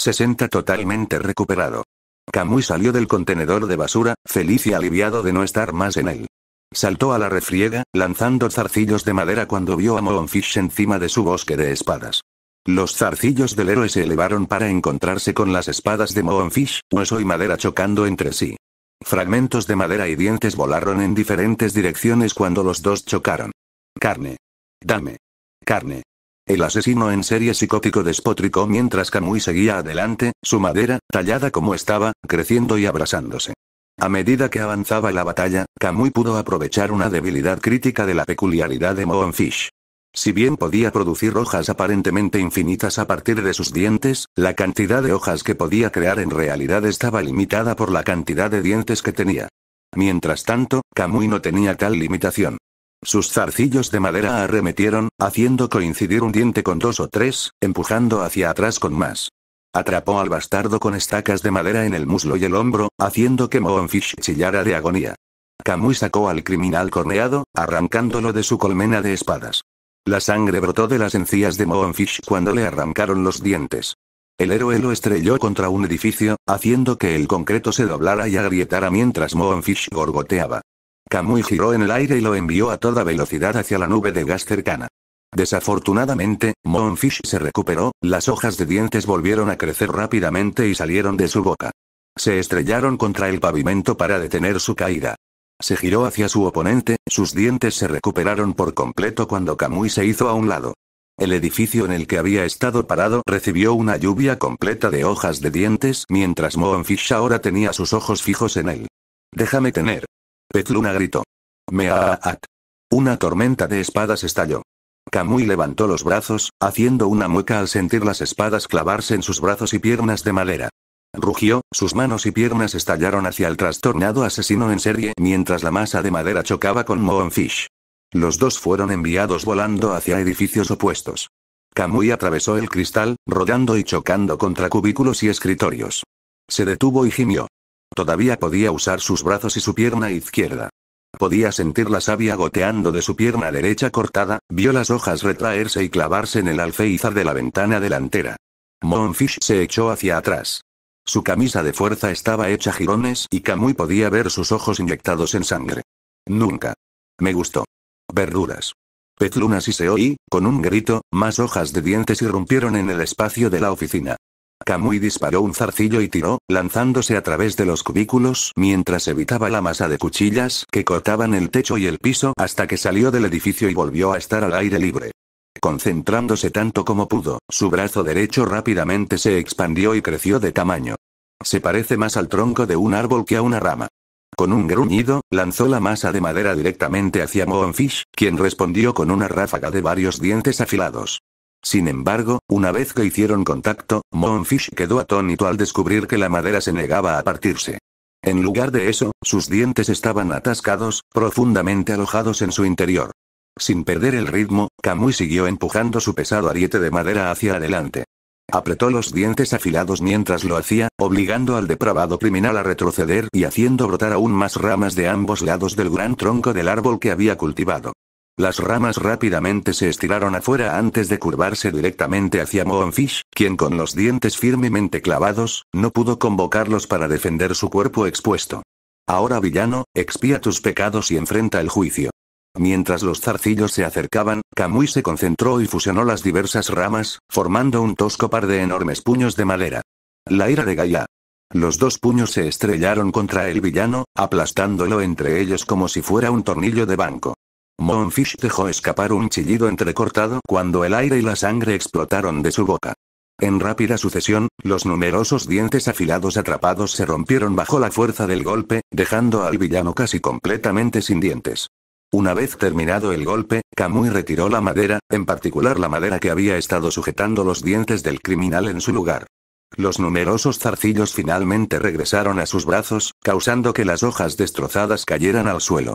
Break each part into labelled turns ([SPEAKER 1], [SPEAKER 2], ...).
[SPEAKER 1] 60 totalmente recuperado. Kamui salió del contenedor de basura, feliz y aliviado de no estar más en él. Saltó a la refriega, lanzando zarcillos de madera cuando vio a Moonfish encima de su bosque de espadas. Los zarcillos del héroe se elevaron para encontrarse con las espadas de Moonfish, hueso y madera chocando entre sí. Fragmentos de madera y dientes volaron en diferentes direcciones cuando los dos chocaron. Carne. Dame. Carne. El asesino en serie psicótico despotricó mientras Kamui seguía adelante, su madera, tallada como estaba, creciendo y abrazándose. A medida que avanzaba la batalla, Kamui pudo aprovechar una debilidad crítica de la peculiaridad de Moonfish. Si bien podía producir hojas aparentemente infinitas a partir de sus dientes, la cantidad de hojas que podía crear en realidad estaba limitada por la cantidad de dientes que tenía. Mientras tanto, Kamui no tenía tal limitación. Sus zarcillos de madera arremetieron, haciendo coincidir un diente con dos o tres, empujando hacia atrás con más. Atrapó al bastardo con estacas de madera en el muslo y el hombro, haciendo que Moonfish chillara de agonía. Kamui sacó al criminal corneado, arrancándolo de su colmena de espadas. La sangre brotó de las encías de Moonfish cuando le arrancaron los dientes. El héroe lo estrelló contra un edificio, haciendo que el concreto se doblara y agrietara mientras Moonfish gorgoteaba. Kamui giró en el aire y lo envió a toda velocidad hacia la nube de gas cercana. Desafortunadamente, Moonfish se recuperó, las hojas de dientes volvieron a crecer rápidamente y salieron de su boca. Se estrellaron contra el pavimento para detener su caída. Se giró hacia su oponente, sus dientes se recuperaron por completo cuando Kamui se hizo a un lado. El edificio en el que había estado parado recibió una lluvia completa de hojas de dientes mientras Moonfish ahora tenía sus ojos fijos en él. Déjame tener. Petluna gritó. Mea-a-a-at. Una tormenta de espadas estalló. Kamui levantó los brazos, haciendo una mueca al sentir las espadas clavarse en sus brazos y piernas de madera. Rugió, sus manos y piernas estallaron hacia el trastornado asesino en serie mientras la masa de madera chocaba con Moonfish. Los dos fueron enviados volando hacia edificios opuestos. Kamui atravesó el cristal, rodando y chocando contra cubículos y escritorios. Se detuvo y gimió. Todavía podía usar sus brazos y su pierna izquierda. Podía sentir la savia goteando de su pierna derecha cortada, vio las hojas retraerse y clavarse en el alféizar de la ventana delantera. Monfish se echó hacia atrás. Su camisa de fuerza estaba hecha jirones y Camuy podía ver sus ojos inyectados en sangre. Nunca. Me gustó. Verduras. Petlunas y se oí, con un grito, más hojas de dientes irrumpieron en el espacio de la oficina. Kamui disparó un zarcillo y tiró, lanzándose a través de los cubículos mientras evitaba la masa de cuchillas que cortaban el techo y el piso hasta que salió del edificio y volvió a estar al aire libre. Concentrándose tanto como pudo, su brazo derecho rápidamente se expandió y creció de tamaño. Se parece más al tronco de un árbol que a una rama. Con un gruñido, lanzó la masa de madera directamente hacia Moonfish, quien respondió con una ráfaga de varios dientes afilados. Sin embargo, una vez que hicieron contacto, Monfish quedó atónito al descubrir que la madera se negaba a partirse. En lugar de eso, sus dientes estaban atascados, profundamente alojados en su interior. Sin perder el ritmo, Kamui siguió empujando su pesado ariete de madera hacia adelante. Apretó los dientes afilados mientras lo hacía, obligando al depravado criminal a retroceder y haciendo brotar aún más ramas de ambos lados del gran tronco del árbol que había cultivado. Las ramas rápidamente se estiraron afuera antes de curvarse directamente hacia Moonfish, quien con los dientes firmemente clavados, no pudo convocarlos para defender su cuerpo expuesto. Ahora villano, expía tus pecados y enfrenta el juicio. Mientras los zarcillos se acercaban, Kamui se concentró y fusionó las diversas ramas, formando un tosco par de enormes puños de madera. La ira de Gaia. Los dos puños se estrellaron contra el villano, aplastándolo entre ellos como si fuera un tornillo de banco. Monfish dejó escapar un chillido entrecortado cuando el aire y la sangre explotaron de su boca. En rápida sucesión, los numerosos dientes afilados atrapados se rompieron bajo la fuerza del golpe, dejando al villano casi completamente sin dientes. Una vez terminado el golpe, Kamui retiró la madera, en particular la madera que había estado sujetando los dientes del criminal en su lugar. Los numerosos zarcillos finalmente regresaron a sus brazos, causando que las hojas destrozadas cayeran al suelo.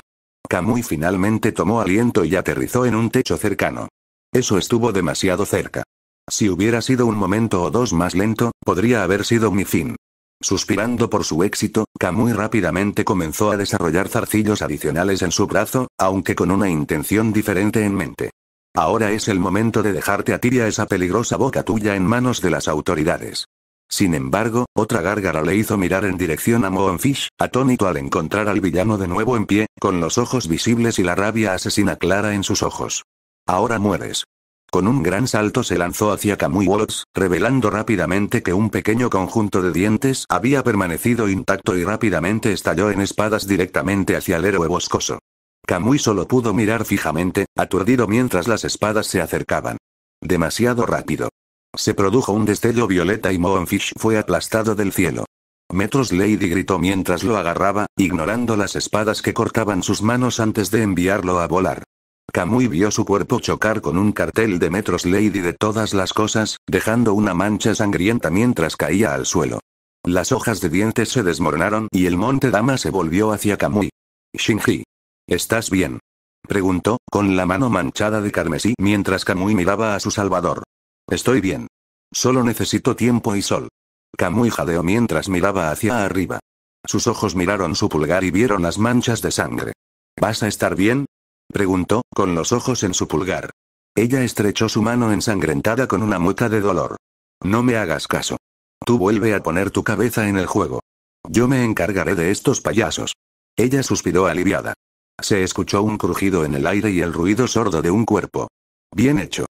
[SPEAKER 1] Kamui finalmente tomó aliento y aterrizó en un techo cercano. Eso estuvo demasiado cerca. Si hubiera sido un momento o dos más lento, podría haber sido mi fin. Suspirando por su éxito, Kamui rápidamente comenzó a desarrollar zarcillos adicionales en su brazo, aunque con una intención diferente en mente. Ahora es el momento de dejarte a Tiria esa peligrosa boca tuya en manos de las autoridades. Sin embargo, otra gárgara le hizo mirar en dirección a Moonfish, atónito al encontrar al villano de nuevo en pie, con los ojos visibles y la rabia asesina clara en sus ojos. Ahora mueres. Con un gran salto se lanzó hacia Kamui Waltz, revelando rápidamente que un pequeño conjunto de dientes había permanecido intacto y rápidamente estalló en espadas directamente hacia el héroe boscoso. Kamui solo pudo mirar fijamente, aturdido mientras las espadas se acercaban. Demasiado rápido. Se produjo un destello violeta y Moonfish fue aplastado del cielo metros Lady gritó mientras lo agarraba, ignorando las espadas que cortaban sus manos antes de enviarlo a volar. Kamui vio su cuerpo chocar con un cartel de metros Lady de todas las cosas, dejando una mancha sangrienta mientras caía al suelo. Las hojas de dientes se desmoronaron y el monte dama se volvió hacia Kamui. Shinji. ¿Estás bien? Preguntó, con la mano manchada de carmesí mientras Kamui miraba a su salvador. Estoy bien. Solo necesito tiempo y sol. Kamui jadeó mientras miraba hacia arriba. Sus ojos miraron su pulgar y vieron las manchas de sangre. ¿Vas a estar bien? preguntó, con los ojos en su pulgar. Ella estrechó su mano ensangrentada con una mueca de dolor. No me hagas caso. Tú vuelve a poner tu cabeza en el juego. Yo me encargaré de estos payasos. Ella suspiró aliviada. Se escuchó un crujido en el aire y el ruido sordo de un cuerpo. Bien hecho.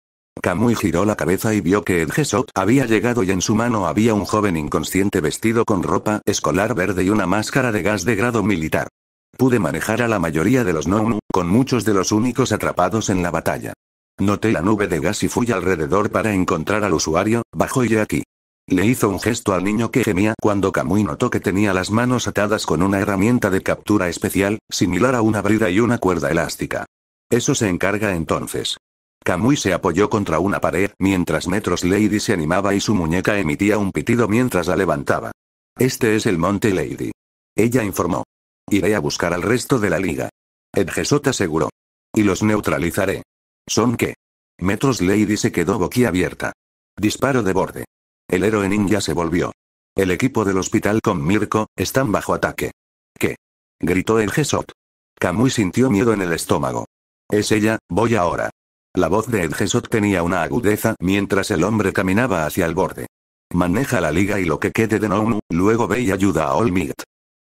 [SPEAKER 1] Kamui giró la cabeza y vio que el Jesop había llegado y en su mano había un joven inconsciente vestido con ropa escolar verde y una máscara de gas de grado militar. Pude manejar a la mayoría de los Nomu, con muchos de los únicos atrapados en la batalla. Noté la nube de gas y fui alrededor para encontrar al usuario, bajó y aquí. Le hizo un gesto al niño que gemía cuando Kamui notó que tenía las manos atadas con una herramienta de captura especial, similar a una brida y una cuerda elástica. Eso se encarga entonces. Kamui se apoyó contra una pared, mientras Metros Lady se animaba y su muñeca emitía un pitido mientras la levantaba. Este es el Monte Lady. Ella informó. Iré a buscar al resto de la liga. Edgesot aseguró. Y los neutralizaré. ¿Son qué? Metros Lady se quedó boquiabierta. Disparo de borde. El héroe ninja se volvió. El equipo del hospital con Mirko, están bajo ataque. ¿Qué? Gritó el Gesot. Kamui sintió miedo en el estómago. Es ella, voy ahora. La voz de Edgesot tenía una agudeza mientras el hombre caminaba hacia el borde. Maneja la liga y lo que quede de Nounu, luego ve y ayuda a All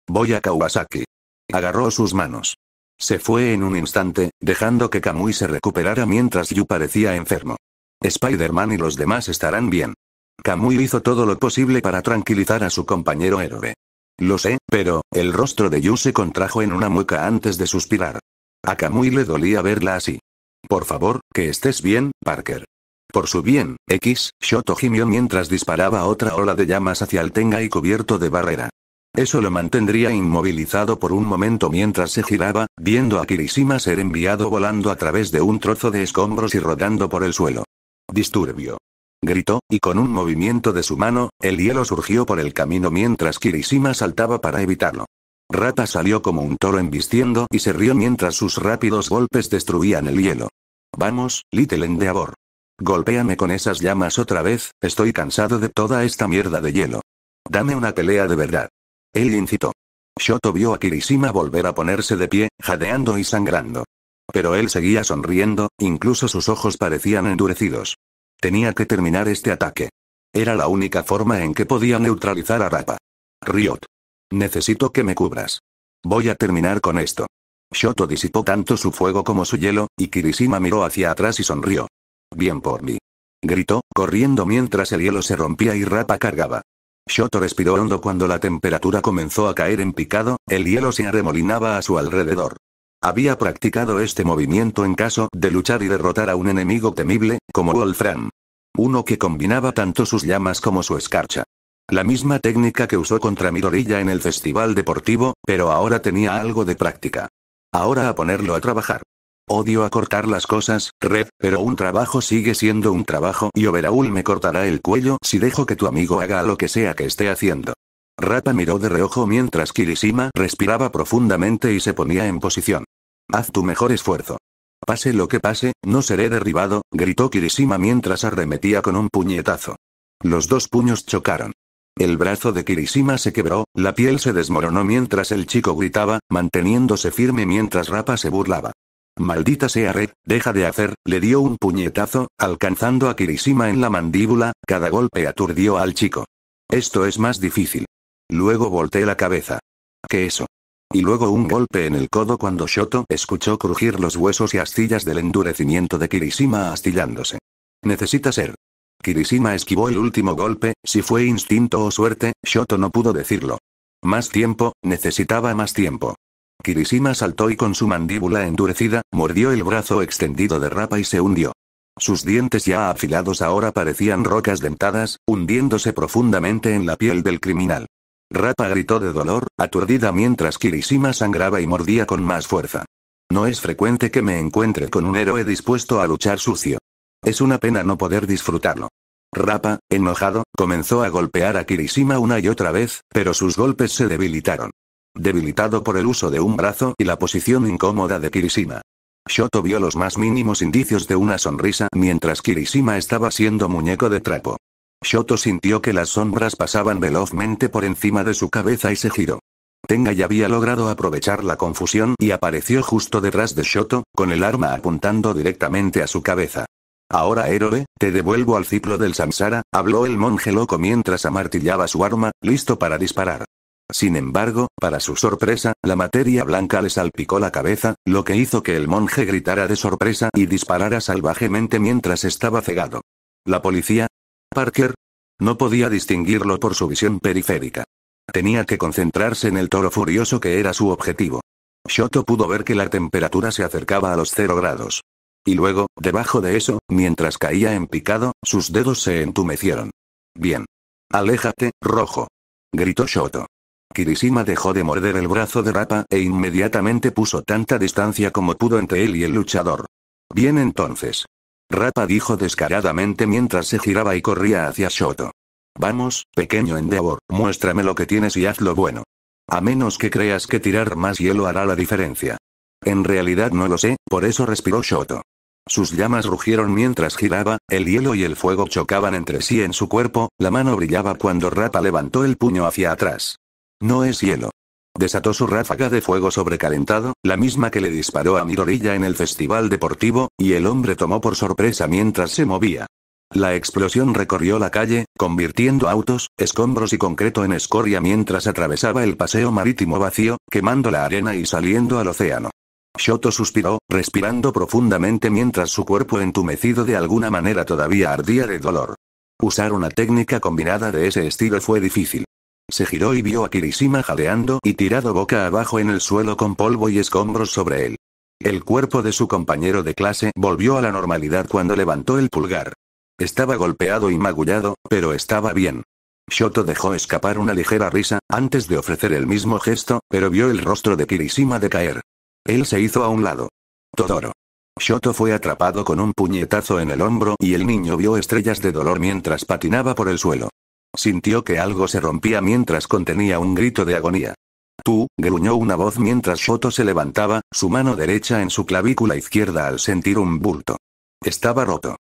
[SPEAKER 1] Voy a Kawasaki. Agarró sus manos. Se fue en un instante, dejando que Kamui se recuperara mientras Yu parecía enfermo. Spider-Man y los demás estarán bien. Kamui hizo todo lo posible para tranquilizar a su compañero héroe. Lo sé, pero, el rostro de Yu se contrajo en una mueca antes de suspirar. A Kamui le dolía verla así. Por favor, que estés bien, Parker. Por su bien, X, Shoto gimió mientras disparaba otra ola de llamas hacia el tenga y cubierto de barrera. Eso lo mantendría inmovilizado por un momento mientras se giraba, viendo a Kirishima ser enviado volando a través de un trozo de escombros y rodando por el suelo. Disturbio. Gritó, y con un movimiento de su mano, el hielo surgió por el camino mientras Kirishima saltaba para evitarlo. Rapa salió como un toro embistiendo y se rió mientras sus rápidos golpes destruían el hielo. Vamos, Little Endeavor. Golpéame con esas llamas otra vez, estoy cansado de toda esta mierda de hielo. Dame una pelea de verdad. Él incitó. Shoto vio a Kirishima volver a ponerse de pie, jadeando y sangrando. Pero él seguía sonriendo, incluso sus ojos parecían endurecidos. Tenía que terminar este ataque. Era la única forma en que podía neutralizar a Rapa. Riot. Necesito que me cubras. Voy a terminar con esto. Shoto disipó tanto su fuego como su hielo, y Kirishima miró hacia atrás y sonrió. Bien por mí. Gritó, corriendo mientras el hielo se rompía y Rapa cargaba. Shoto respiró hondo cuando la temperatura comenzó a caer en picado, el hielo se arremolinaba a su alrededor. Había practicado este movimiento en caso de luchar y derrotar a un enemigo temible, como Wolfram. Uno que combinaba tanto sus llamas como su escarcha. La misma técnica que usó contra Mirorilla en el festival deportivo, pero ahora tenía algo de práctica. Ahora a ponerlo a trabajar. Odio acortar las cosas, Red, pero un trabajo sigue siendo un trabajo y Oberaul me cortará el cuello si dejo que tu amigo haga lo que sea que esté haciendo. Rata miró de reojo mientras Kirishima respiraba profundamente y se ponía en posición. Haz tu mejor esfuerzo. Pase lo que pase, no seré derribado, gritó Kirishima mientras arremetía con un puñetazo. Los dos puños chocaron. El brazo de Kirishima se quebró, la piel se desmoronó mientras el chico gritaba, manteniéndose firme mientras Rapa se burlaba. Maldita sea Red, deja de hacer, le dio un puñetazo, alcanzando a Kirishima en la mandíbula, cada golpe aturdió al chico. Esto es más difícil. Luego volteé la cabeza. ¿Qué eso? Y luego un golpe en el codo cuando Shoto escuchó crujir los huesos y astillas del endurecimiento de Kirishima astillándose. Necesita ser Kirishima esquivó el último golpe, si fue instinto o suerte, Shoto no pudo decirlo. Más tiempo, necesitaba más tiempo. Kirishima saltó y con su mandíbula endurecida, mordió el brazo extendido de Rapa y se hundió. Sus dientes ya afilados ahora parecían rocas dentadas, hundiéndose profundamente en la piel del criminal. Rapa gritó de dolor, aturdida mientras Kirishima sangraba y mordía con más fuerza. No es frecuente que me encuentre con un héroe dispuesto a luchar sucio. Es una pena no poder disfrutarlo. Rapa, enojado, comenzó a golpear a Kirishima una y otra vez, pero sus golpes se debilitaron. Debilitado por el uso de un brazo y la posición incómoda de Kirishima. Shoto vio los más mínimos indicios de una sonrisa mientras Kirishima estaba siendo muñeco de trapo. Shoto sintió que las sombras pasaban velozmente por encima de su cabeza y se giró. Tenga ya había logrado aprovechar la confusión y apareció justo detrás de Shoto, con el arma apuntando directamente a su cabeza. Ahora héroe, te devuelvo al ciclo del samsara, habló el monje loco mientras amartillaba su arma, listo para disparar. Sin embargo, para su sorpresa, la materia blanca le salpicó la cabeza, lo que hizo que el monje gritara de sorpresa y disparara salvajemente mientras estaba cegado. ¿La policía? Parker. No podía distinguirlo por su visión periférica. Tenía que concentrarse en el toro furioso que era su objetivo. Shoto pudo ver que la temperatura se acercaba a los cero grados. Y luego, debajo de eso, mientras caía en picado, sus dedos se entumecieron. Bien. Aléjate, rojo. Gritó Shoto. Kirishima dejó de morder el brazo de Rapa e inmediatamente puso tanta distancia como pudo entre él y el luchador. Bien entonces. Rapa dijo descaradamente mientras se giraba y corría hacia Shoto. Vamos, pequeño Endeavor, muéstrame lo que tienes y haz lo bueno. A menos que creas que tirar más hielo hará la diferencia. En realidad no lo sé, por eso respiró Shoto. Sus llamas rugieron mientras giraba, el hielo y el fuego chocaban entre sí en su cuerpo, la mano brillaba cuando Rapa levantó el puño hacia atrás. No es hielo. Desató su ráfaga de fuego sobrecalentado, la misma que le disparó a Mirorilla en el festival deportivo, y el hombre tomó por sorpresa mientras se movía. La explosión recorrió la calle, convirtiendo autos, escombros y concreto en escoria mientras atravesaba el paseo marítimo vacío, quemando la arena y saliendo al océano. Shoto suspiró, respirando profundamente mientras su cuerpo entumecido de alguna manera todavía ardía de dolor. Usar una técnica combinada de ese estilo fue difícil. Se giró y vio a Kirishima jadeando y tirado boca abajo en el suelo con polvo y escombros sobre él. El cuerpo de su compañero de clase volvió a la normalidad cuando levantó el pulgar. Estaba golpeado y magullado, pero estaba bien. Shoto dejó escapar una ligera risa, antes de ofrecer el mismo gesto, pero vio el rostro de Kirishima decaer. Él se hizo a un lado. Todoro. Shoto fue atrapado con un puñetazo en el hombro y el niño vio estrellas de dolor mientras patinaba por el suelo. Sintió que algo se rompía mientras contenía un grito de agonía. Tú, gruñó una voz mientras Shoto se levantaba, su mano derecha en su clavícula izquierda al sentir un bulto. Estaba roto.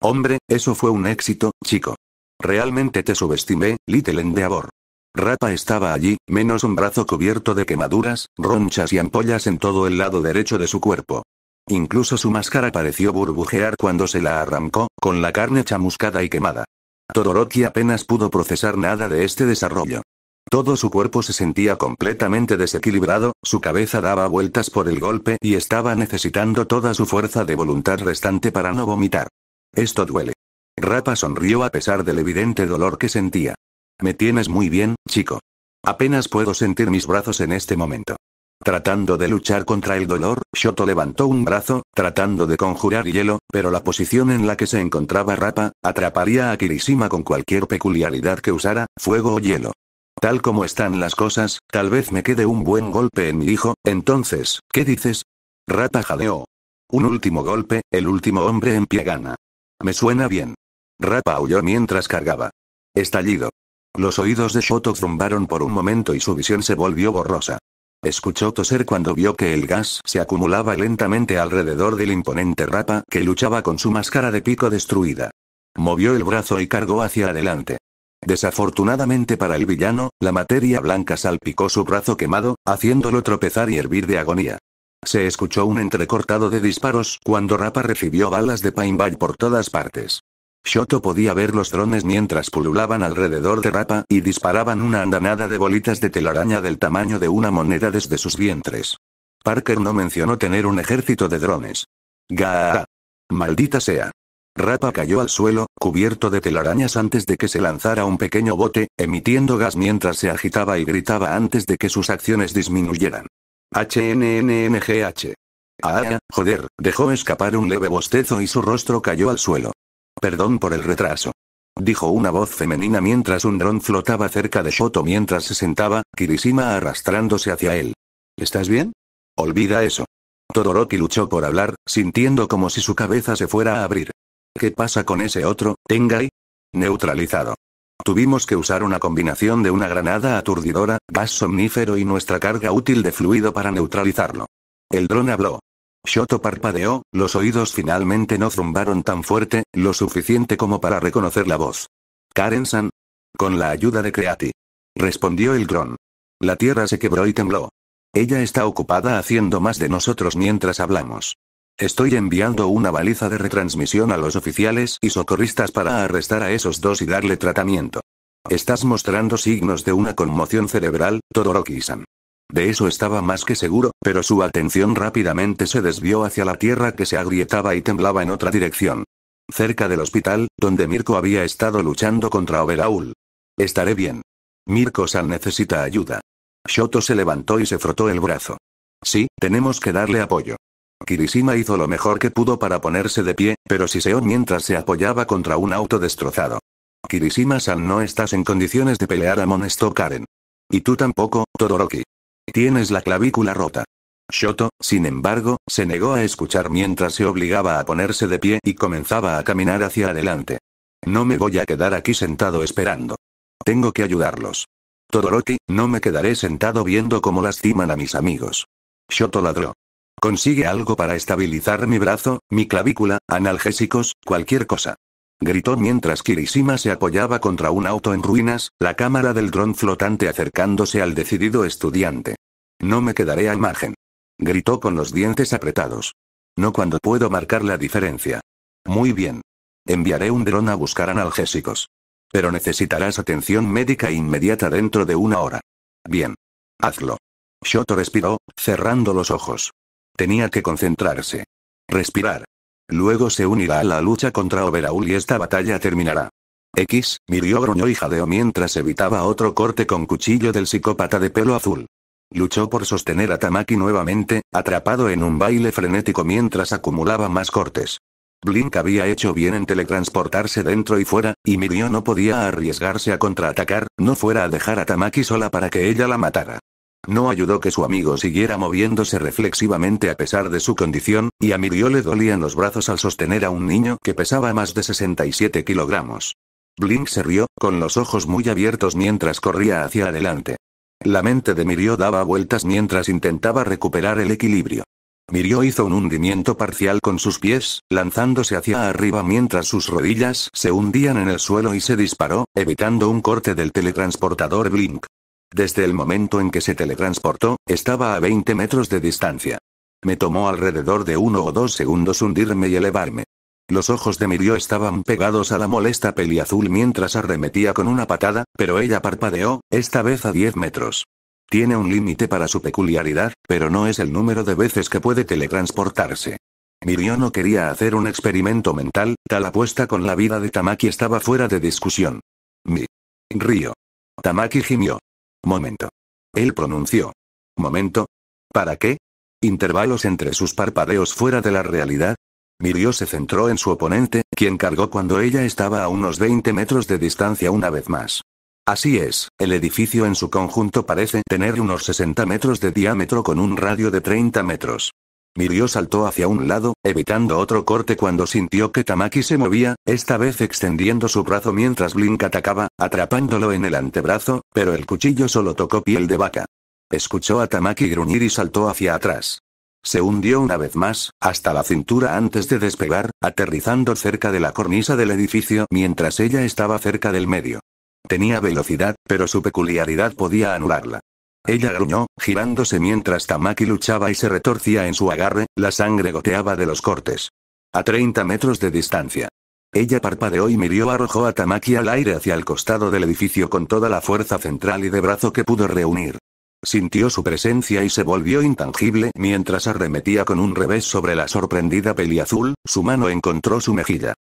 [SPEAKER 1] Hombre, eso fue un éxito, chico. Realmente te subestimé, Little Endeavor. Rapa estaba allí, menos un brazo cubierto de quemaduras, ronchas y ampollas en todo el lado derecho de su cuerpo. Incluso su máscara pareció burbujear cuando se la arrancó, con la carne chamuscada y quemada. Todoroki apenas pudo procesar nada de este desarrollo. Todo su cuerpo se sentía completamente desequilibrado, su cabeza daba vueltas por el golpe y estaba necesitando toda su fuerza de voluntad restante para no vomitar. Esto duele. Rapa sonrió a pesar del evidente dolor que sentía. Me tienes muy bien, chico. Apenas puedo sentir mis brazos en este momento. Tratando de luchar contra el dolor, Shoto levantó un brazo, tratando de conjurar hielo, pero la posición en la que se encontraba Rapa, atraparía a Kirishima con cualquier peculiaridad que usara, fuego o hielo. Tal como están las cosas, tal vez me quede un buen golpe en mi hijo, entonces, ¿qué dices? Rapa jadeó. Un último golpe, el último hombre en pie gana. Me suena bien. Rapa huyó mientras cargaba. Estallido. Los oídos de Shoto zumbaron por un momento y su visión se volvió borrosa. Escuchó toser cuando vio que el gas se acumulaba lentamente alrededor del imponente rapa que luchaba con su máscara de pico destruida. Movió el brazo y cargó hacia adelante. Desafortunadamente para el villano, la materia blanca salpicó su brazo quemado, haciéndolo tropezar y hervir de agonía. Se escuchó un entrecortado de disparos cuando Rapa recibió balas de Ball por todas partes. Shoto podía ver los drones mientras pululaban alrededor de Rapa y disparaban una andanada de bolitas de telaraña del tamaño de una moneda desde sus vientres. Parker no mencionó tener un ejército de drones. ¡Ga! ¡Maldita sea! Rapa cayó al suelo, cubierto de telarañas antes de que se lanzara un pequeño bote, emitiendo gas mientras se agitaba y gritaba antes de que sus acciones disminuyeran. HNNNGH. Ah, joder, dejó escapar un leve bostezo y su rostro cayó al suelo. Perdón por el retraso. Dijo una voz femenina mientras un dron flotaba cerca de Shoto mientras se sentaba, Kirishima arrastrándose hacia él. ¿Estás bien? Olvida eso. Todoroki luchó por hablar, sintiendo como si su cabeza se fuera a abrir. ¿Qué pasa con ese otro, Tengai? Neutralizado. Tuvimos que usar una combinación de una granada aturdidora, gas somnífero y nuestra carga útil de fluido para neutralizarlo. El dron habló. Shoto parpadeó, los oídos finalmente no zumbaron tan fuerte, lo suficiente como para reconocer la voz. Karen-san. Con la ayuda de Creati. Respondió el dron. La tierra se quebró y tembló. Ella está ocupada haciendo más de nosotros mientras hablamos. Estoy enviando una baliza de retransmisión a los oficiales y socorristas para arrestar a esos dos y darle tratamiento. Estás mostrando signos de una conmoción cerebral, Todoroki-san. De eso estaba más que seguro, pero su atención rápidamente se desvió hacia la tierra que se agrietaba y temblaba en otra dirección. Cerca del hospital, donde Mirko había estado luchando contra Oberaul. Estaré bien. Mirko-san necesita ayuda. Shoto se levantó y se frotó el brazo. Sí, tenemos que darle apoyo. Kirishima hizo lo mejor que pudo para ponerse de pie, pero siseó mientras se apoyaba contra un auto destrozado. Kirishima-san no estás en condiciones de pelear a amonestó Karen. Y tú tampoco, Todoroki. Tienes la clavícula rota. Shoto, sin embargo, se negó a escuchar mientras se obligaba a ponerse de pie y comenzaba a caminar hacia adelante. No me voy a quedar aquí sentado esperando. Tengo que ayudarlos. Todoroki, no me quedaré sentado viendo cómo lastiman a mis amigos. Shoto ladró. Consigue algo para estabilizar mi brazo, mi clavícula, analgésicos, cualquier cosa gritó mientras Kirishima se apoyaba contra un auto en ruinas, la cámara del dron flotante acercándose al decidido estudiante. No me quedaré a margen. Gritó con los dientes apretados. No cuando puedo marcar la diferencia. Muy bien. Enviaré un dron a buscar analgésicos. Pero necesitarás atención médica inmediata dentro de una hora. Bien. Hazlo. Shoto respiró, cerrando los ojos. Tenía que concentrarse. Respirar. Luego se unirá a la lucha contra Oberaul y esta batalla terminará. X, mirió gruñó y jadeó mientras evitaba otro corte con cuchillo del psicópata de pelo azul. Luchó por sostener a Tamaki nuevamente, atrapado en un baile frenético mientras acumulaba más cortes. Blink había hecho bien en teletransportarse dentro y fuera, y Mirio no podía arriesgarse a contraatacar, no fuera a dejar a Tamaki sola para que ella la matara. No ayudó que su amigo siguiera moviéndose reflexivamente a pesar de su condición, y a Mirio le dolían los brazos al sostener a un niño que pesaba más de 67 kilogramos. Blink se rió, con los ojos muy abiertos mientras corría hacia adelante. La mente de Mirio daba vueltas mientras intentaba recuperar el equilibrio. Mirio hizo un hundimiento parcial con sus pies, lanzándose hacia arriba mientras sus rodillas se hundían en el suelo y se disparó, evitando un corte del teletransportador Blink. Desde el momento en que se teletransportó, estaba a 20 metros de distancia. Me tomó alrededor de uno o dos segundos hundirme y elevarme. Los ojos de Mirio estaban pegados a la molesta peli azul mientras arremetía con una patada, pero ella parpadeó, esta vez a 10 metros. Tiene un límite para su peculiaridad, pero no es el número de veces que puede teletransportarse. Mirio no quería hacer un experimento mental, tal apuesta con la vida de Tamaki estaba fuera de discusión. Mi. Río. Tamaki gimió. Momento. Él pronunció. Momento. ¿Para qué? Intervalos entre sus parpadeos fuera de la realidad. Mirio se centró en su oponente, quien cargó cuando ella estaba a unos 20 metros de distancia una vez más. Así es, el edificio en su conjunto parece tener unos 60 metros de diámetro con un radio de 30 metros. Mirio saltó hacia un lado, evitando otro corte cuando sintió que Tamaki se movía, esta vez extendiendo su brazo mientras Blink atacaba, atrapándolo en el antebrazo, pero el cuchillo solo tocó piel de vaca. Escuchó a Tamaki gruñir y saltó hacia atrás. Se hundió una vez más, hasta la cintura antes de despegar, aterrizando cerca de la cornisa del edificio mientras ella estaba cerca del medio. Tenía velocidad, pero su peculiaridad podía anularla. Ella gruñó, girándose mientras Tamaki luchaba y se retorcía en su agarre, la sangre goteaba de los cortes. A 30 metros de distancia. Ella parpadeó y mirió arrojó a Tamaki al aire hacia el costado del edificio con toda la fuerza central y de brazo que pudo reunir. Sintió su presencia y se volvió intangible mientras arremetía con un revés sobre la sorprendida peli azul, su mano encontró su mejilla.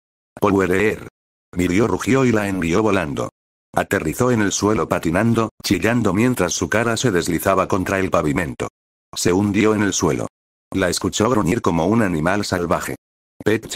[SPEAKER 1] Power Air. Mirió rugió y la envió volando. Aterrizó en el suelo patinando, chillando mientras su cara se deslizaba contra el pavimento. Se hundió en el suelo. La escuchó gruñir como un animal salvaje. pet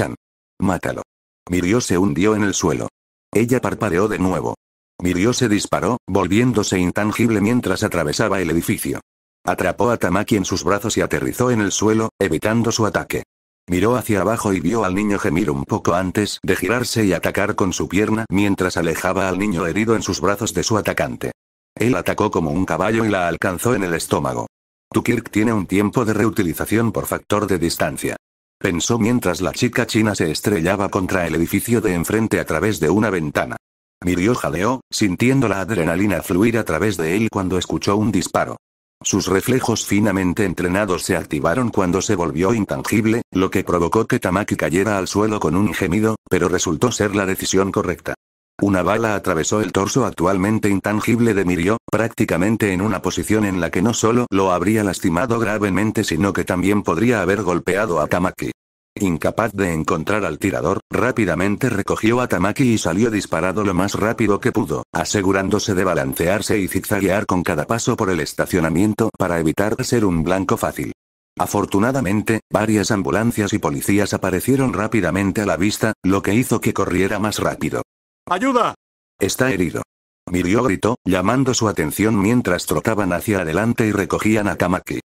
[SPEAKER 1] Mátalo. Mirio se hundió en el suelo. Ella parpadeó de nuevo. Mirio se disparó, volviéndose intangible mientras atravesaba el edificio. Atrapó a Tamaki en sus brazos y aterrizó en el suelo, evitando su ataque. Miró hacia abajo y vio al niño gemir un poco antes de girarse y atacar con su pierna mientras alejaba al niño herido en sus brazos de su atacante. Él atacó como un caballo y la alcanzó en el estómago. Tukirk tiene un tiempo de reutilización por factor de distancia. Pensó mientras la chica china se estrellaba contra el edificio de enfrente a través de una ventana. Mirió jaleó, sintiendo la adrenalina fluir a través de él cuando escuchó un disparo. Sus reflejos finamente entrenados se activaron cuando se volvió intangible, lo que provocó que Tamaki cayera al suelo con un gemido, pero resultó ser la decisión correcta. Una bala atravesó el torso actualmente intangible de Mirio, prácticamente en una posición en la que no solo lo habría lastimado gravemente sino que también podría haber golpeado a Tamaki. Incapaz de encontrar al tirador, rápidamente recogió a Tamaki y salió disparado lo más rápido que pudo, asegurándose de balancearse y zigzaguear con cada paso por el estacionamiento para evitar ser un blanco fácil. Afortunadamente, varias ambulancias y policías aparecieron rápidamente a la vista, lo que hizo que corriera más rápido. ¡Ayuda! Está herido. Mirió gritó, llamando su atención mientras trotaban hacia adelante y recogían a Tamaki.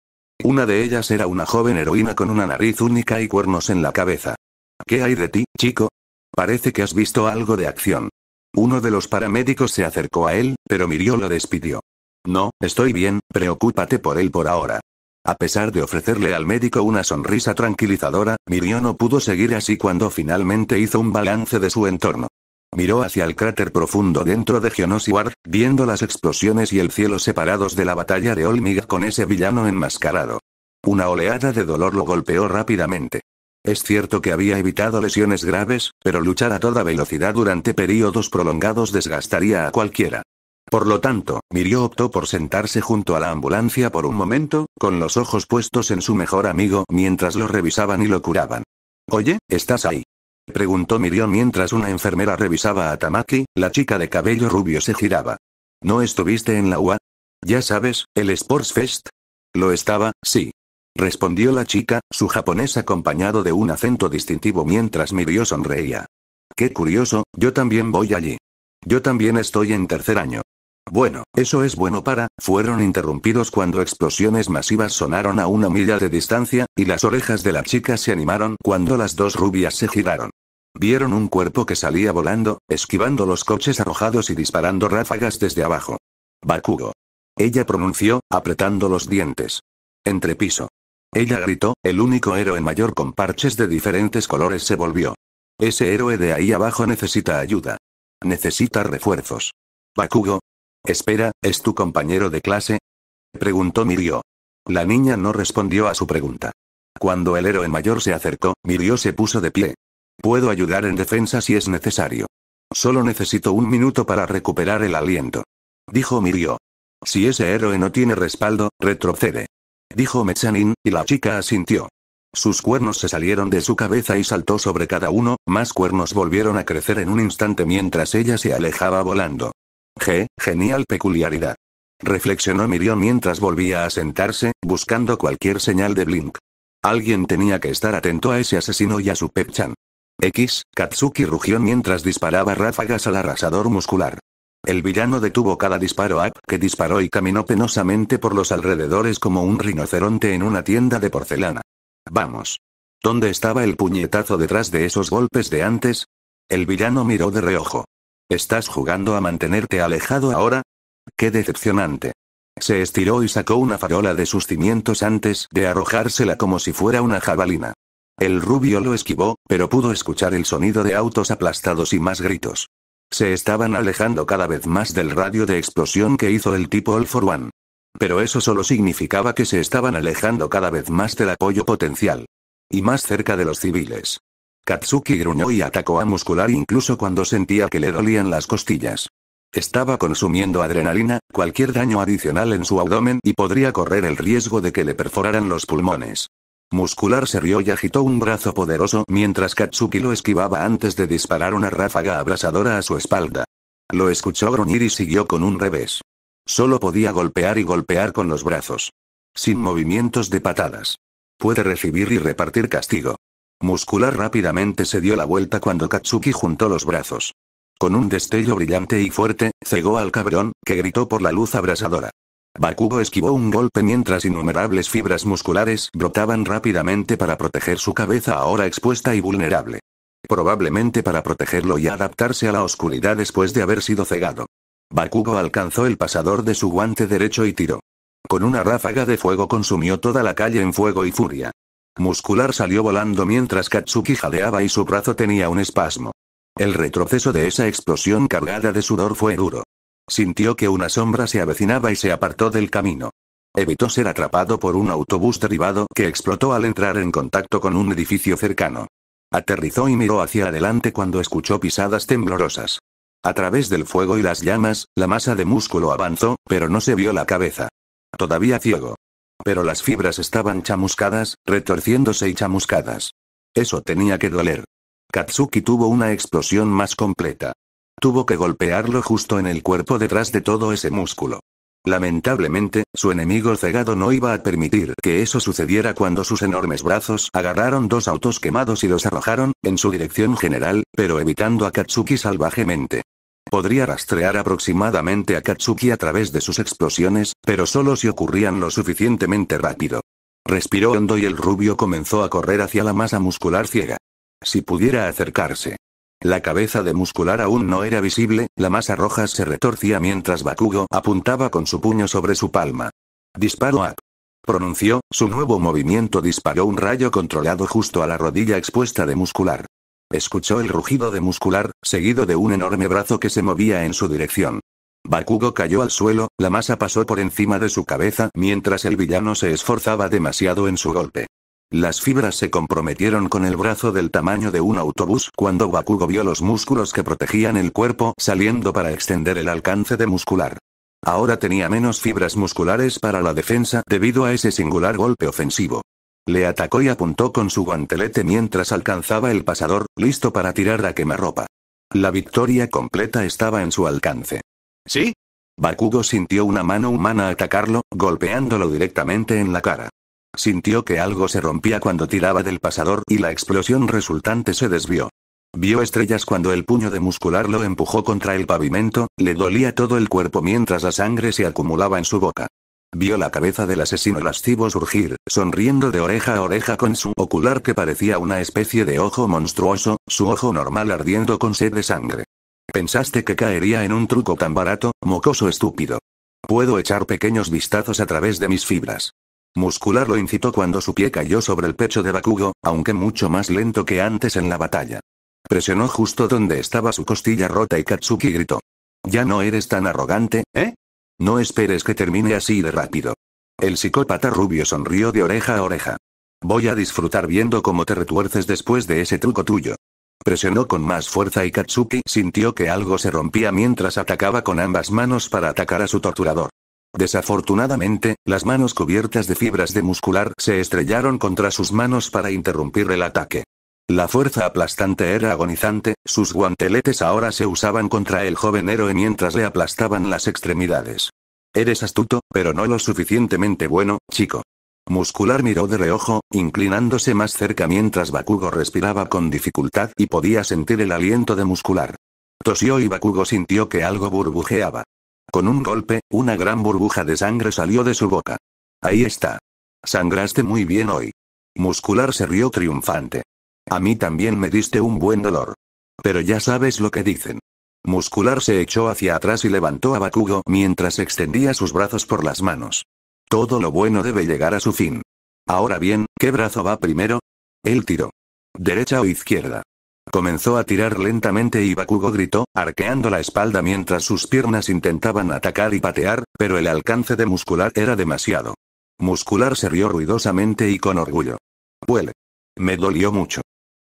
[SPEAKER 1] Una de ellas era una joven heroína con una nariz única y cuernos en la cabeza. ¿Qué hay de ti, chico? Parece que has visto algo de acción. Uno de los paramédicos se acercó a él, pero Mirio lo despidió. No, estoy bien, preocúpate por él por ahora. A pesar de ofrecerle al médico una sonrisa tranquilizadora, Mirio no pudo seguir así cuando finalmente hizo un balance de su entorno. Miró hacia el cráter profundo dentro de Ward, viendo las explosiones y el cielo separados de la batalla de Olmiga con ese villano enmascarado. Una oleada de dolor lo golpeó rápidamente. Es cierto que había evitado lesiones graves, pero luchar a toda velocidad durante períodos prolongados desgastaría a cualquiera. Por lo tanto, Mirio optó por sentarse junto a la ambulancia por un momento, con los ojos puestos en su mejor amigo mientras lo revisaban y lo curaban. Oye, ¿estás ahí? Preguntó Mirio mientras una enfermera revisaba a Tamaki, la chica de cabello rubio se giraba. ¿No estuviste en la UA? Ya sabes, el Sports Fest. Lo estaba, sí. Respondió la chica, su japonés acompañado de un acento distintivo mientras Mirio sonreía. Qué curioso, yo también voy allí. Yo también estoy en tercer año. Bueno, eso es bueno para, fueron interrumpidos cuando explosiones masivas sonaron a una milla de distancia, y las orejas de la chica se animaron cuando las dos rubias se giraron. Vieron un cuerpo que salía volando, esquivando los coches arrojados y disparando ráfagas desde abajo. Bakugo. Ella pronunció, apretando los dientes. Entrepiso. Ella gritó, el único héroe mayor con parches de diferentes colores se volvió. Ese héroe de ahí abajo necesita ayuda. Necesita refuerzos. Bakugo. Espera, ¿es tu compañero de clase? Preguntó Mirio. La niña no respondió a su pregunta. Cuando el héroe mayor se acercó, Mirio se puso de pie. Puedo ayudar en defensa si es necesario. Solo necesito un minuto para recuperar el aliento. Dijo Mirio. Si ese héroe no tiene respaldo, retrocede. Dijo Mechanin, y la chica asintió. Sus cuernos se salieron de su cabeza y saltó sobre cada uno, más cuernos volvieron a crecer en un instante mientras ella se alejaba volando. G, genial peculiaridad. Reflexionó Mirio mientras volvía a sentarse, buscando cualquier señal de Blink. Alguien tenía que estar atento a ese asesino y a su Pepchan. X, Katsuki rugió mientras disparaba ráfagas al arrasador muscular. El villano detuvo cada disparo a que disparó y caminó penosamente por los alrededores como un rinoceronte en una tienda de porcelana. Vamos. ¿Dónde estaba el puñetazo detrás de esos golpes de antes? El villano miró de reojo. ¿Estás jugando a mantenerte alejado ahora? ¡Qué decepcionante! Se estiró y sacó una farola de sus cimientos antes de arrojársela como si fuera una jabalina. El rubio lo esquivó, pero pudo escuchar el sonido de autos aplastados y más gritos. Se estaban alejando cada vez más del radio de explosión que hizo el tipo All for One. Pero eso solo significaba que se estaban alejando cada vez más del apoyo potencial. Y más cerca de los civiles. Katsuki gruñó y atacó a Muscular incluso cuando sentía que le dolían las costillas. Estaba consumiendo adrenalina, cualquier daño adicional en su abdomen y podría correr el riesgo de que le perforaran los pulmones. Muscular se rió y agitó un brazo poderoso mientras Katsuki lo esquivaba antes de disparar una ráfaga abrasadora a su espalda. Lo escuchó gruñir y siguió con un revés. Solo podía golpear y golpear con los brazos. Sin movimientos de patadas. Puede recibir y repartir castigo. Muscular rápidamente se dio la vuelta cuando Katsuki juntó los brazos. Con un destello brillante y fuerte, cegó al cabrón, que gritó por la luz abrasadora. Bakugo esquivó un golpe mientras innumerables fibras musculares brotaban rápidamente para proteger su cabeza ahora expuesta y vulnerable. Probablemente para protegerlo y adaptarse a la oscuridad después de haber sido cegado. Bakugo alcanzó el pasador de su guante derecho y tiró. Con una ráfaga de fuego consumió toda la calle en fuego y furia. Muscular salió volando mientras Katsuki jadeaba y su brazo tenía un espasmo. El retroceso de esa explosión cargada de sudor fue duro. Sintió que una sombra se avecinaba y se apartó del camino. Evitó ser atrapado por un autobús derribado que explotó al entrar en contacto con un edificio cercano. Aterrizó y miró hacia adelante cuando escuchó pisadas temblorosas. A través del fuego y las llamas, la masa de músculo avanzó, pero no se vio la cabeza. Todavía ciego. Pero las fibras estaban chamuscadas, retorciéndose y chamuscadas. Eso tenía que doler. Katsuki tuvo una explosión más completa. Tuvo que golpearlo justo en el cuerpo detrás de todo ese músculo. Lamentablemente, su enemigo cegado no iba a permitir que eso sucediera cuando sus enormes brazos agarraron dos autos quemados y los arrojaron, en su dirección general, pero evitando a Katsuki salvajemente. Podría rastrear aproximadamente a Katsuki a través de sus explosiones, pero solo si ocurrían lo suficientemente rápido. Respiró hondo y el rubio comenzó a correr hacia la masa muscular ciega. Si pudiera acercarse. La cabeza de muscular aún no era visible, la masa roja se retorcía mientras Bakugo apuntaba con su puño sobre su palma. Disparo A. Pronunció, su nuevo movimiento disparó un rayo controlado justo a la rodilla expuesta de muscular. Escuchó el rugido de muscular, seguido de un enorme brazo que se movía en su dirección. Bakugo cayó al suelo, la masa pasó por encima de su cabeza mientras el villano se esforzaba demasiado en su golpe. Las fibras se comprometieron con el brazo del tamaño de un autobús cuando Bakugo vio los músculos que protegían el cuerpo saliendo para extender el alcance de muscular. Ahora tenía menos fibras musculares para la defensa debido a ese singular golpe ofensivo. Le atacó y apuntó con su guantelete mientras alcanzaba el pasador, listo para tirar a quemarropa. La victoria completa estaba en su alcance. ¿Sí? Bakugo sintió una mano humana atacarlo, golpeándolo directamente en la cara. Sintió que algo se rompía cuando tiraba del pasador y la explosión resultante se desvió. Vio estrellas cuando el puño de muscular lo empujó contra el pavimento, le dolía todo el cuerpo mientras la sangre se acumulaba en su boca. Vio la cabeza del asesino lascivo surgir, sonriendo de oreja a oreja con su ocular que parecía una especie de ojo monstruoso, su ojo normal ardiendo con sed de sangre. Pensaste que caería en un truco tan barato, mocoso estúpido. Puedo echar pequeños vistazos a través de mis fibras muscular lo incitó cuando su pie cayó sobre el pecho de Bakugo, aunque mucho más lento que antes en la batalla. Presionó justo donde estaba su costilla rota y Katsuki gritó. Ya no eres tan arrogante, ¿eh? No esperes que termine así de rápido. El psicópata rubio sonrió de oreja a oreja. Voy a disfrutar viendo cómo te retuerces después de ese truco tuyo. Presionó con más fuerza y Katsuki sintió que algo se rompía mientras atacaba con ambas manos para atacar a su torturador. Desafortunadamente, las manos cubiertas de fibras de muscular se estrellaron contra sus manos para interrumpir el ataque. La fuerza aplastante era agonizante, sus guanteletes ahora se usaban contra el joven héroe mientras le aplastaban las extremidades. Eres astuto, pero no lo suficientemente bueno, chico. Muscular miró de reojo, inclinándose más cerca mientras Bakugo respiraba con dificultad y podía sentir el aliento de Muscular. Tosió y Bakugo sintió que algo burbujeaba. Con un golpe, una gran burbuja de sangre salió de su boca. Ahí está. Sangraste muy bien hoy. Muscular se rió triunfante. A mí también me diste un buen dolor. Pero ya sabes lo que dicen. Muscular se echó hacia atrás y levantó a Bakugo mientras extendía sus brazos por las manos. Todo lo bueno debe llegar a su fin. Ahora bien, ¿qué brazo va primero? El tiro. ¿Derecha o izquierda? Comenzó a tirar lentamente y Bakugo gritó, arqueando la espalda mientras sus piernas intentaban atacar y patear, pero el alcance de muscular era demasiado. Muscular se rió ruidosamente y con orgullo. Huele. Me dolió mucho.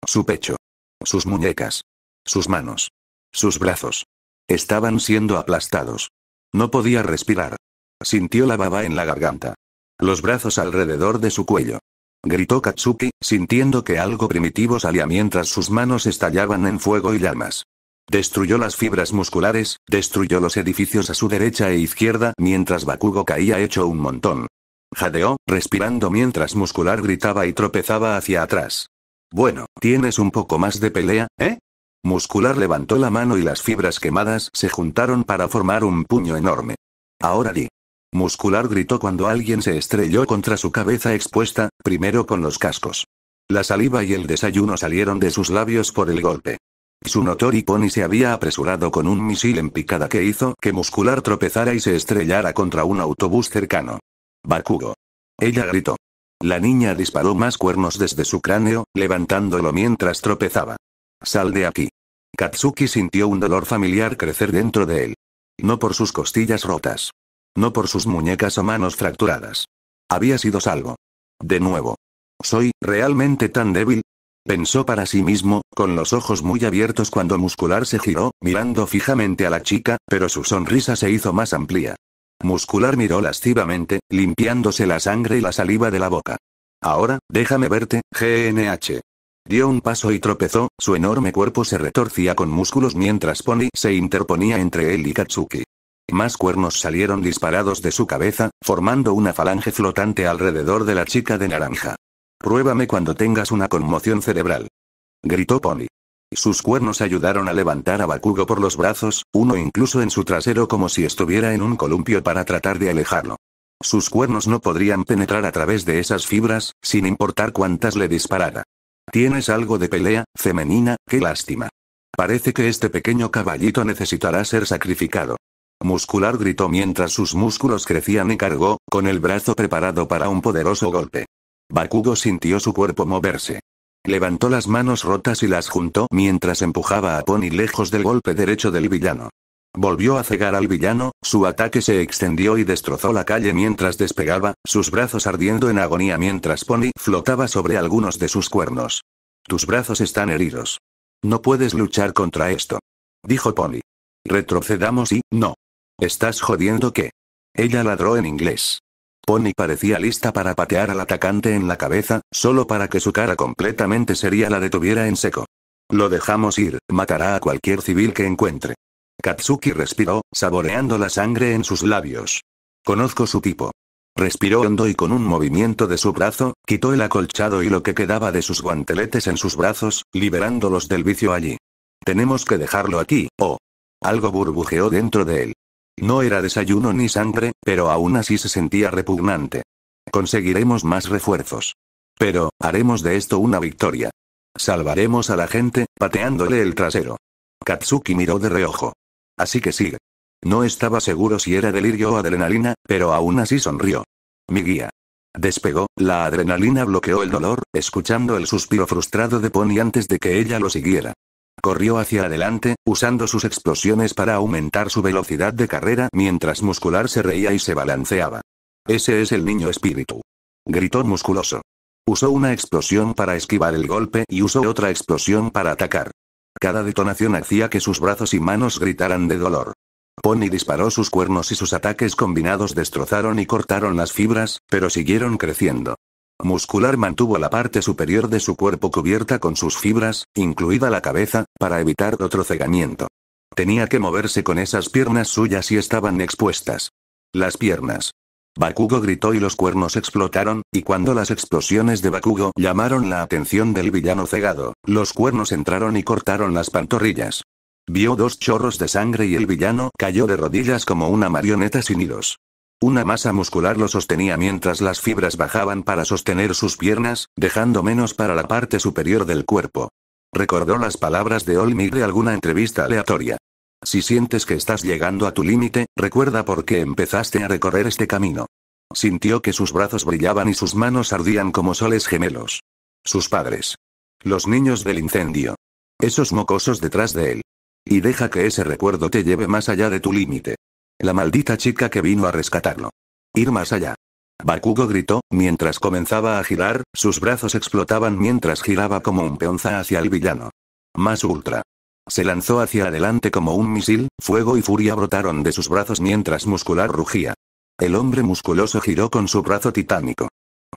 [SPEAKER 1] Su pecho. Sus muñecas. Sus manos. Sus brazos. Estaban siendo aplastados. No podía respirar. Sintió la baba en la garganta. Los brazos alrededor de su cuello gritó Katsuki, sintiendo que algo primitivo salía mientras sus manos estallaban en fuego y llamas. Destruyó las fibras musculares, destruyó los edificios a su derecha e izquierda mientras Bakugo caía hecho un montón. Jadeó, respirando mientras muscular gritaba y tropezaba hacia atrás. Bueno, tienes un poco más de pelea, ¿eh? Muscular levantó la mano y las fibras quemadas se juntaron para formar un puño enorme. Ahora di. Muscular gritó cuando alguien se estrelló contra su cabeza expuesta, primero con los cascos. La saliva y el desayuno salieron de sus labios por el golpe. Su Notori Pony se había apresurado con un misil en picada que hizo que Muscular tropezara y se estrellara contra un autobús cercano. Bakugo. Ella gritó. La niña disparó más cuernos desde su cráneo, levantándolo mientras tropezaba. Sal de aquí. Katsuki sintió un dolor familiar crecer dentro de él. No por sus costillas rotas. No por sus muñecas o manos fracturadas. Había sido salvo. De nuevo. ¿Soy realmente tan débil? Pensó para sí mismo, con los ojos muy abiertos cuando Muscular se giró, mirando fijamente a la chica, pero su sonrisa se hizo más amplia. Muscular miró lascivamente, limpiándose la sangre y la saliva de la boca. Ahora, déjame verte, GNH. Dio un paso y tropezó, su enorme cuerpo se retorcía con músculos mientras Pony se interponía entre él y Katsuki. Más cuernos salieron disparados de su cabeza, formando una falange flotante alrededor de la chica de naranja. Pruébame cuando tengas una conmoción cerebral. Gritó Pony. Sus cuernos ayudaron a levantar a Bakugo por los brazos, uno incluso en su trasero como si estuviera en un columpio para tratar de alejarlo. Sus cuernos no podrían penetrar a través de esas fibras, sin importar cuántas le disparara. Tienes algo de pelea, femenina, qué lástima. Parece que este pequeño caballito necesitará ser sacrificado muscular gritó mientras sus músculos crecían y cargó, con el brazo preparado para un poderoso golpe. Bakugo sintió su cuerpo moverse. Levantó las manos rotas y las juntó mientras empujaba a Pony lejos del golpe derecho del villano. Volvió a cegar al villano, su ataque se extendió y destrozó la calle mientras despegaba, sus brazos ardiendo en agonía mientras Pony flotaba sobre algunos de sus cuernos. Tus brazos están heridos. No puedes luchar contra esto. Dijo Pony. Retrocedamos y, no. ¿Estás jodiendo qué? Ella ladró en inglés. Pony parecía lista para patear al atacante en la cabeza, solo para que su cara completamente sería la tuviera en seco. Lo dejamos ir, matará a cualquier civil que encuentre. Katsuki respiró, saboreando la sangre en sus labios. Conozco su tipo. Respiró hondo y con un movimiento de su brazo, quitó el acolchado y lo que quedaba de sus guanteletes en sus brazos, liberándolos del vicio allí. Tenemos que dejarlo aquí, o... Oh. Algo burbujeó dentro de él. No era desayuno ni sangre, pero aún así se sentía repugnante. Conseguiremos más refuerzos. Pero, haremos de esto una victoria. Salvaremos a la gente, pateándole el trasero. Katsuki miró de reojo. Así que sigue. No estaba seguro si era delirio o adrenalina, pero aún así sonrió. Mi guía. Despegó, la adrenalina bloqueó el dolor, escuchando el suspiro frustrado de Pony antes de que ella lo siguiera corrió hacia adelante, usando sus explosiones para aumentar su velocidad de carrera mientras Muscular se reía y se balanceaba. Ese es el niño espíritu. Gritó Musculoso. Usó una explosión para esquivar el golpe y usó otra explosión para atacar. Cada detonación hacía que sus brazos y manos gritaran de dolor. Pony disparó sus cuernos y sus ataques combinados destrozaron y cortaron las fibras, pero siguieron creciendo muscular mantuvo la parte superior de su cuerpo cubierta con sus fibras, incluida la cabeza, para evitar otro cegamiento. Tenía que moverse con esas piernas suyas y estaban expuestas. Las piernas. Bakugo gritó y los cuernos explotaron, y cuando las explosiones de Bakugo llamaron la atención del villano cegado, los cuernos entraron y cortaron las pantorrillas. Vio dos chorros de sangre y el villano cayó de rodillas como una marioneta sin hilos. Una masa muscular lo sostenía mientras las fibras bajaban para sostener sus piernas, dejando menos para la parte superior del cuerpo. Recordó las palabras de Olmir de alguna entrevista aleatoria. Si sientes que estás llegando a tu límite, recuerda por qué empezaste a recorrer este camino. Sintió que sus brazos brillaban y sus manos ardían como soles gemelos. Sus padres. Los niños del incendio. Esos mocosos detrás de él. Y deja que ese recuerdo te lleve más allá de tu límite. La maldita chica que vino a rescatarlo. Ir más allá. Bakugo gritó, mientras comenzaba a girar, sus brazos explotaban mientras giraba como un peonza hacia el villano. Más ultra. Se lanzó hacia adelante como un misil, fuego y furia brotaron de sus brazos mientras muscular rugía. El hombre musculoso giró con su brazo titánico.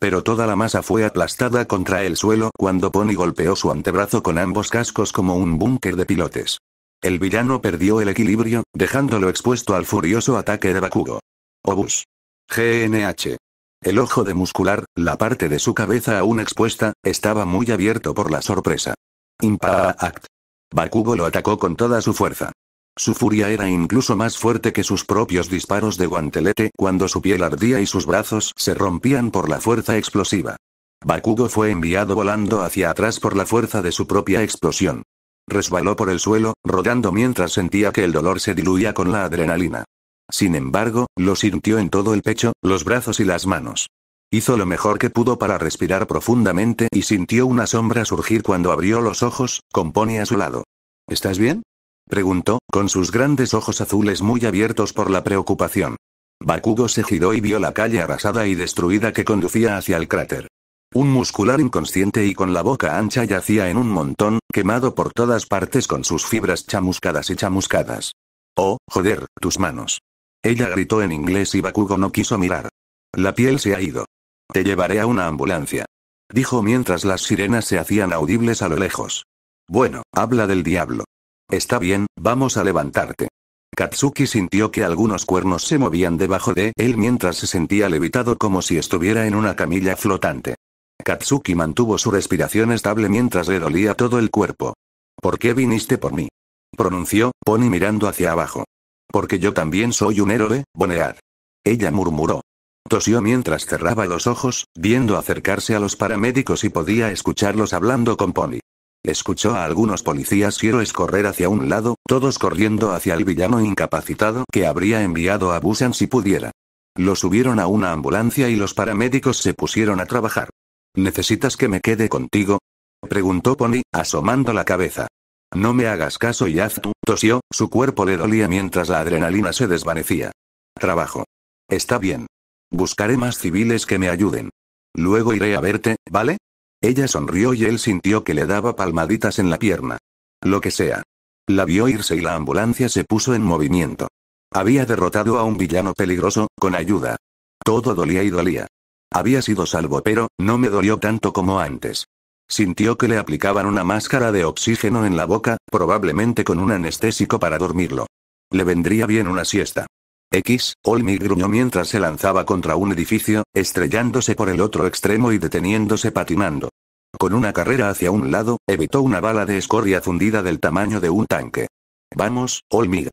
[SPEAKER 1] Pero toda la masa fue aplastada contra el suelo cuando Pony golpeó su antebrazo con ambos cascos como un búnker de pilotes. El villano perdió el equilibrio, dejándolo expuesto al furioso ataque de Bakugo. Obus. GNH. El ojo de muscular, la parte de su cabeza aún expuesta, estaba muy abierto por la sorpresa. Act. Bakugo lo atacó con toda su fuerza. Su furia era incluso más fuerte que sus propios disparos de guantelete cuando su piel ardía y sus brazos se rompían por la fuerza explosiva. Bakugo fue enviado volando hacia atrás por la fuerza de su propia explosión. Resbaló por el suelo, rodando mientras sentía que el dolor se diluía con la adrenalina. Sin embargo, lo sintió en todo el pecho, los brazos y las manos. Hizo lo mejor que pudo para respirar profundamente y sintió una sombra surgir cuando abrió los ojos, con Pony a su lado. ¿Estás bien? preguntó, con sus grandes ojos azules muy abiertos por la preocupación. Bakugo se giró y vio la calle arrasada y destruida que conducía hacia el cráter. Un muscular inconsciente y con la boca ancha yacía en un montón, quemado por todas partes con sus fibras chamuscadas y chamuscadas. Oh, joder, tus manos. Ella gritó en inglés y Bakugo no quiso mirar. La piel se ha ido. Te llevaré a una ambulancia. Dijo mientras las sirenas se hacían audibles a lo lejos. Bueno, habla del diablo. Está bien, vamos a levantarte. Katsuki sintió que algunos cuernos se movían debajo de él mientras se sentía levitado como si estuviera en una camilla flotante. Katsuki mantuvo su respiración estable mientras le dolía todo el cuerpo. ¿Por qué viniste por mí? pronunció, Pony mirando hacia abajo. Porque yo también soy un héroe, Bonear. Ella murmuró. Tosió mientras cerraba los ojos, viendo acercarse a los paramédicos y podía escucharlos hablando con Pony. Escuchó a algunos policías y héroes correr hacia un lado, todos corriendo hacia el villano incapacitado que habría enviado a Busan si pudiera. Lo subieron a una ambulancia y los paramédicos se pusieron a trabajar. ¿Necesitas que me quede contigo? preguntó Pony, asomando la cabeza. No me hagas caso y haz tosió, su cuerpo le dolía mientras la adrenalina se desvanecía. Trabajo. Está bien. Buscaré más civiles que me ayuden. Luego iré a verte, ¿vale? Ella sonrió y él sintió que le daba palmaditas en la pierna. Lo que sea. La vio irse y la ambulancia se puso en movimiento. Había derrotado a un villano peligroso, con ayuda. Todo dolía y dolía. Había sido salvo pero, no me dolió tanto como antes. Sintió que le aplicaban una máscara de oxígeno en la boca, probablemente con un anestésico para dormirlo. Le vendría bien una siesta. X, Olmi gruñó mientras se lanzaba contra un edificio, estrellándose por el otro extremo y deteniéndose patinando. Con una carrera hacia un lado, evitó una bala de escoria fundida del tamaño de un tanque. Vamos, Olmig.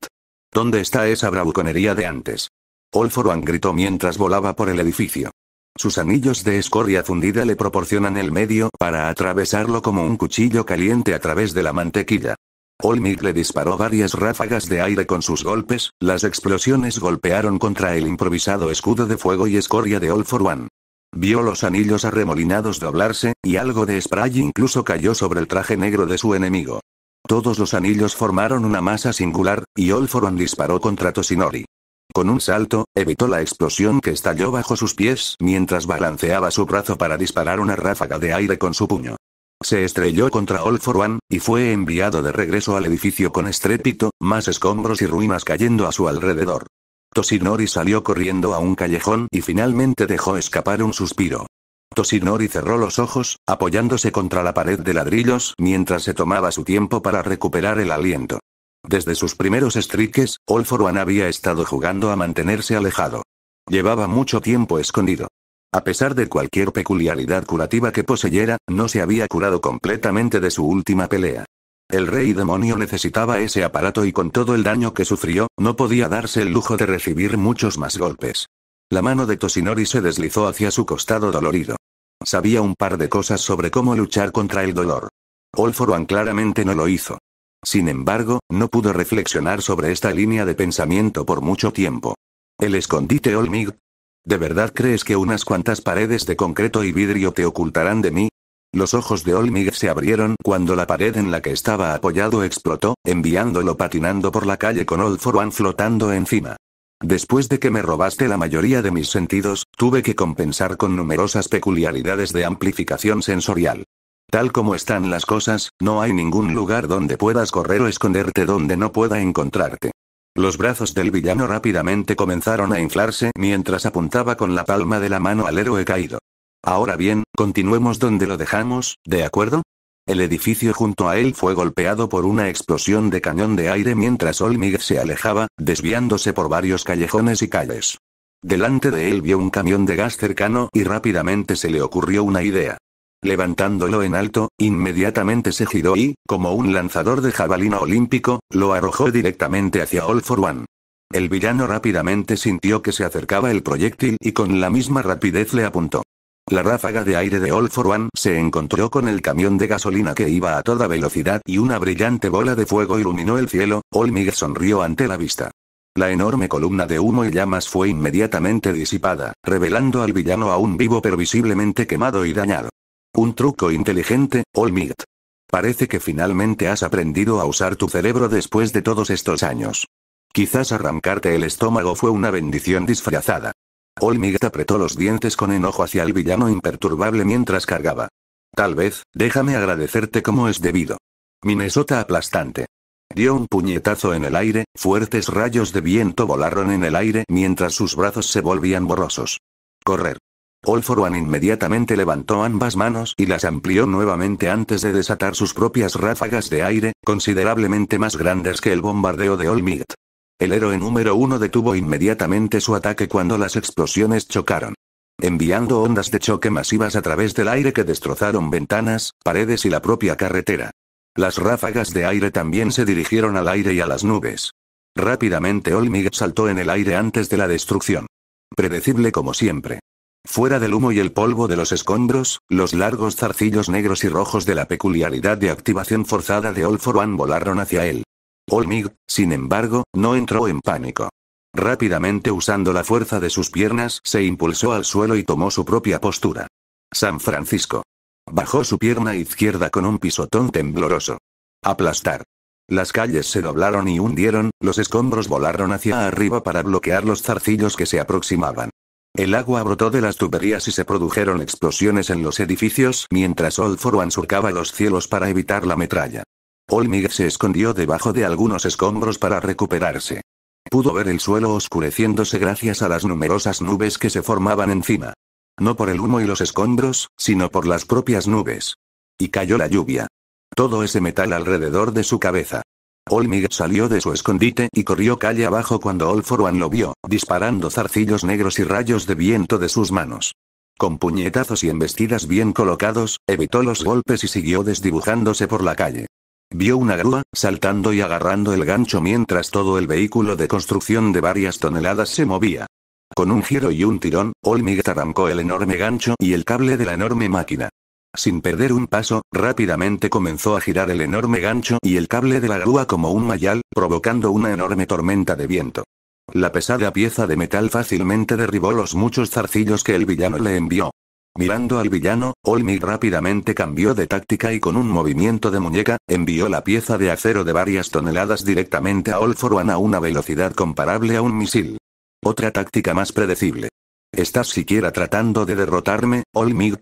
[SPEAKER 1] ¿Dónde está esa bravuconería de antes? Olforoan gritó mientras volaba por el edificio. Sus anillos de escoria fundida le proporcionan el medio para atravesarlo como un cuchillo caliente a través de la mantequilla. Olmec le disparó varias ráfagas de aire con sus golpes, las explosiones golpearon contra el improvisado escudo de fuego y escoria de All for One. Vio los anillos arremolinados doblarse, y algo de spray incluso cayó sobre el traje negro de su enemigo. Todos los anillos formaron una masa singular, y All One disparó contra Tosinori. Con un salto, evitó la explosión que estalló bajo sus pies mientras balanceaba su brazo para disparar una ráfaga de aire con su puño. Se estrelló contra All for One, y fue enviado de regreso al edificio con estrépito, más escombros y ruinas cayendo a su alrededor. Tosinori salió corriendo a un callejón y finalmente dejó escapar un suspiro. Tosinori cerró los ojos, apoyándose contra la pared de ladrillos mientras se tomaba su tiempo para recuperar el aliento. Desde sus primeros estriques, One había estado jugando a mantenerse alejado. Llevaba mucho tiempo escondido. A pesar de cualquier peculiaridad curativa que poseyera, no se había curado completamente de su última pelea. El rey demonio necesitaba ese aparato y con todo el daño que sufrió, no podía darse el lujo de recibir muchos más golpes. La mano de Tosinori se deslizó hacia su costado dolorido. Sabía un par de cosas sobre cómo luchar contra el dolor. One claramente no lo hizo. Sin embargo, no pudo reflexionar sobre esta línea de pensamiento por mucho tiempo. El escondite Olmig. ¿De verdad crees que unas cuantas paredes de concreto y vidrio te ocultarán de mí? Los ojos de Olmig se abrieron cuando la pared en la que estaba apoyado explotó, enviándolo patinando por la calle con Old For One flotando encima. Después de que me robaste la mayoría de mis sentidos, tuve que compensar con numerosas peculiaridades de amplificación sensorial. Tal como están las cosas, no hay ningún lugar donde puedas correr o esconderte donde no pueda encontrarte. Los brazos del villano rápidamente comenzaron a inflarse mientras apuntaba con la palma de la mano al héroe caído. Ahora bien, continuemos donde lo dejamos, ¿de acuerdo? El edificio junto a él fue golpeado por una explosión de cañón de aire mientras Olmig se alejaba, desviándose por varios callejones y calles. Delante de él vio un camión de gas cercano y rápidamente se le ocurrió una idea. Levantándolo en alto, inmediatamente se giró y, como un lanzador de jabalina olímpico, lo arrojó directamente hacia All for One. El villano rápidamente sintió que se acercaba el proyectil y con la misma rapidez le apuntó. La ráfaga de aire de All for One se encontró con el camión de gasolina que iba a toda velocidad y una brillante bola de fuego iluminó el cielo, Olmig sonrió ante la vista. La enorme columna de humo y llamas fue inmediatamente disipada, revelando al villano aún vivo pero visiblemente quemado y dañado. Un truco inteligente, Olmigd. Parece que finalmente has aprendido a usar tu cerebro después de todos estos años. Quizás arrancarte el estómago fue una bendición disfrazada. Olmigd apretó los dientes con enojo hacia el villano imperturbable mientras cargaba. Tal vez, déjame agradecerte como es debido. Minnesota aplastante. Dio un puñetazo en el aire, fuertes rayos de viento volaron en el aire mientras sus brazos se volvían borrosos. Correr. One inmediatamente levantó ambas manos y las amplió nuevamente antes de desatar sus propias ráfagas de aire, considerablemente más grandes que el bombardeo de Might. El héroe número uno detuvo inmediatamente su ataque cuando las explosiones chocaron. Enviando ondas de choque masivas a través del aire que destrozaron ventanas, paredes y la propia carretera. Las ráfagas de aire también se dirigieron al aire y a las nubes. Rápidamente Olmig saltó en el aire antes de la destrucción. Predecible como siempre. Fuera del humo y el polvo de los escombros, los largos zarcillos negros y rojos de la peculiaridad de activación forzada de All for One volaron hacia él. Olmig, sin embargo, no entró en pánico. Rápidamente usando la fuerza de sus piernas, se impulsó al suelo y tomó su propia postura. San Francisco. Bajó su pierna izquierda con un pisotón tembloroso. Aplastar. Las calles se doblaron y hundieron, los escombros volaron hacia arriba para bloquear los zarcillos que se aproximaban. El agua brotó de las tuberías y se produjeron explosiones en los edificios mientras Forwan surcaba los cielos para evitar la metralla. Olmig se escondió debajo de algunos escombros para recuperarse. Pudo ver el suelo oscureciéndose gracias a las numerosas nubes que se formaban encima. No por el humo y los escombros, sino por las propias nubes. Y cayó la lluvia. Todo ese metal alrededor de su cabeza. Olmig salió de su escondite y corrió calle abajo cuando One lo vio, disparando zarcillos negros y rayos de viento de sus manos. Con puñetazos y embestidas bien colocados, evitó los golpes y siguió desdibujándose por la calle. Vio una grúa, saltando y agarrando el gancho mientras todo el vehículo de construcción de varias toneladas se movía. Con un giro y un tirón, Olmig arrancó el enorme gancho y el cable de la enorme máquina. Sin perder un paso, rápidamente comenzó a girar el enorme gancho y el cable de la grúa como un mayal, provocando una enorme tormenta de viento. La pesada pieza de metal fácilmente derribó los muchos zarcillos que el villano le envió. Mirando al villano, Olmi rápidamente cambió de táctica y con un movimiento de muñeca, envió la pieza de acero de varias toneladas directamente a One a una velocidad comparable a un misil. Otra táctica más predecible. ¿Estás siquiera tratando de derrotarme, Olmig?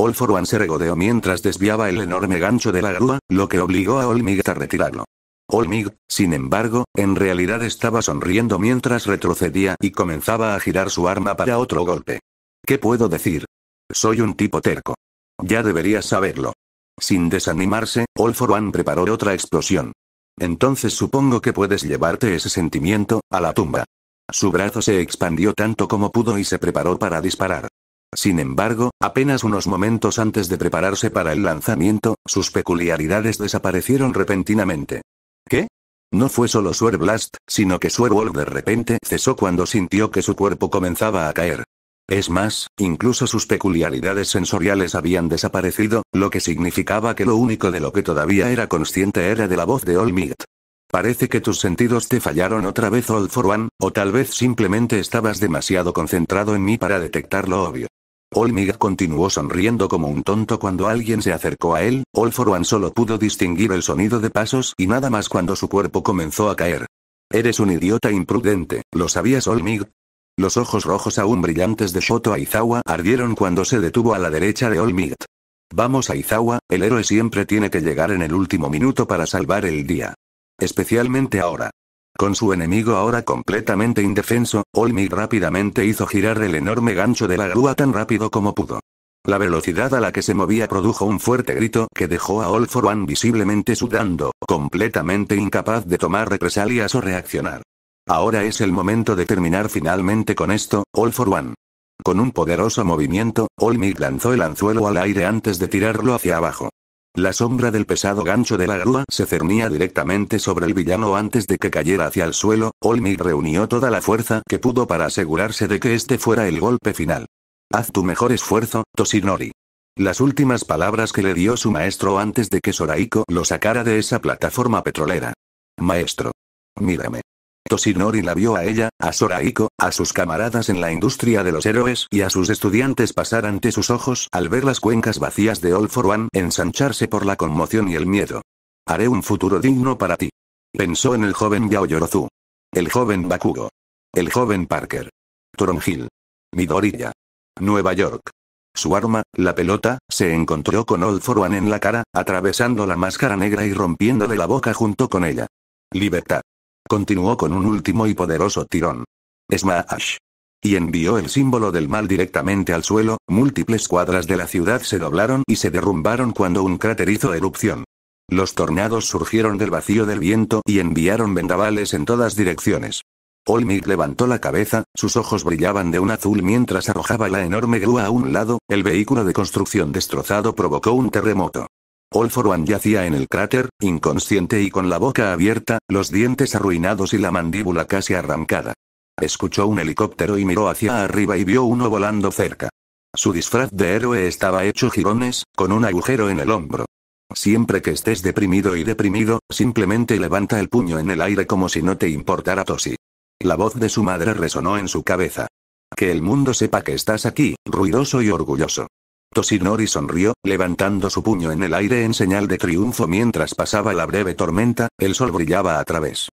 [SPEAKER 1] Olforwan se regodeó mientras desviaba el enorme gancho de la grúa, lo que obligó a Olmig a retirarlo. Olmig, sin embargo, en realidad estaba sonriendo mientras retrocedía y comenzaba a girar su arma para otro golpe. ¿Qué puedo decir? Soy un tipo terco. Ya deberías saberlo. Sin desanimarse, Olforwan preparó otra explosión. Entonces supongo que puedes llevarte ese sentimiento, a la tumba. Su brazo se expandió tanto como pudo y se preparó para disparar. Sin embargo, apenas unos momentos antes de prepararse para el lanzamiento, sus peculiaridades desaparecieron repentinamente. ¿Qué? No fue solo Swear Blast, sino que Wolf de repente cesó cuando sintió que su cuerpo comenzaba a caer. Es más, incluso sus peculiaridades sensoriales habían desaparecido, lo que significaba que lo único de lo que todavía era consciente era de la voz de All Parece que tus sentidos te fallaron otra vez All for One, o tal vez simplemente estabas demasiado concentrado en mí para detectar lo obvio. Olmig continuó sonriendo como un tonto cuando alguien se acercó a él, Olforwan solo pudo distinguir el sonido de pasos y nada más cuando su cuerpo comenzó a caer. Eres un idiota imprudente, ¿lo sabías Olmig? Los ojos rojos aún brillantes de Shoto Aizawa ardieron cuando se detuvo a la derecha de Olmig. Vamos Aizawa, el héroe siempre tiene que llegar en el último minuto para salvar el día. Especialmente ahora. Con su enemigo ahora completamente indefenso, Olmig rápidamente hizo girar el enorme gancho de la grúa tan rápido como pudo. La velocidad a la que se movía produjo un fuerte grito que dejó a All for One visiblemente sudando, completamente incapaz de tomar represalias o reaccionar. Ahora es el momento de terminar finalmente con esto, All for One. Con un poderoso movimiento, Olmig lanzó el anzuelo al aire antes de tirarlo hacia abajo. La sombra del pesado gancho de la grúa se cernía directamente sobre el villano antes de que cayera hacia el suelo, Olmi reunió toda la fuerza que pudo para asegurarse de que este fuera el golpe final. Haz tu mejor esfuerzo, Toshinori. Las últimas palabras que le dio su maestro antes de que Soraiko lo sacara de esa plataforma petrolera. Maestro. Mírame. Toshinori la vio a ella, a Soraiko, a sus camaradas en la industria de los héroes y a sus estudiantes pasar ante sus ojos al ver las cuencas vacías de All for One ensancharse por la conmoción y el miedo. Haré un futuro digno para ti. Pensó en el joven Yaoyorozu. El joven Bakugo. El joven Parker. Toronjil. Midorilla. Nueva York. Su arma, la pelota, se encontró con All for One en la cara, atravesando la máscara negra y rompiendo de la boca junto con ella. Libertad. Continuó con un último y poderoso tirón. Smash. Y envió el símbolo del mal directamente al suelo, múltiples cuadras de la ciudad se doblaron y se derrumbaron cuando un cráter hizo erupción. Los tornados surgieron del vacío del viento y enviaron vendavales en todas direcciones. Olmig levantó la cabeza, sus ojos brillaban de un azul mientras arrojaba la enorme grúa a un lado, el vehículo de construcción destrozado provocó un terremoto one yacía en el cráter, inconsciente y con la boca abierta, los dientes arruinados y la mandíbula casi arrancada. Escuchó un helicóptero y miró hacia arriba y vio uno volando cerca. Su disfraz de héroe estaba hecho jirones, con un agujero en el hombro. Siempre que estés deprimido y deprimido, simplemente levanta el puño en el aire como si no te importara Tosi. La voz de su madre resonó en su cabeza. Que el mundo sepa que estás aquí, ruidoso y orgulloso. Toshinori sonrió, levantando su puño en el aire en señal de triunfo mientras pasaba la breve tormenta, el sol brillaba a través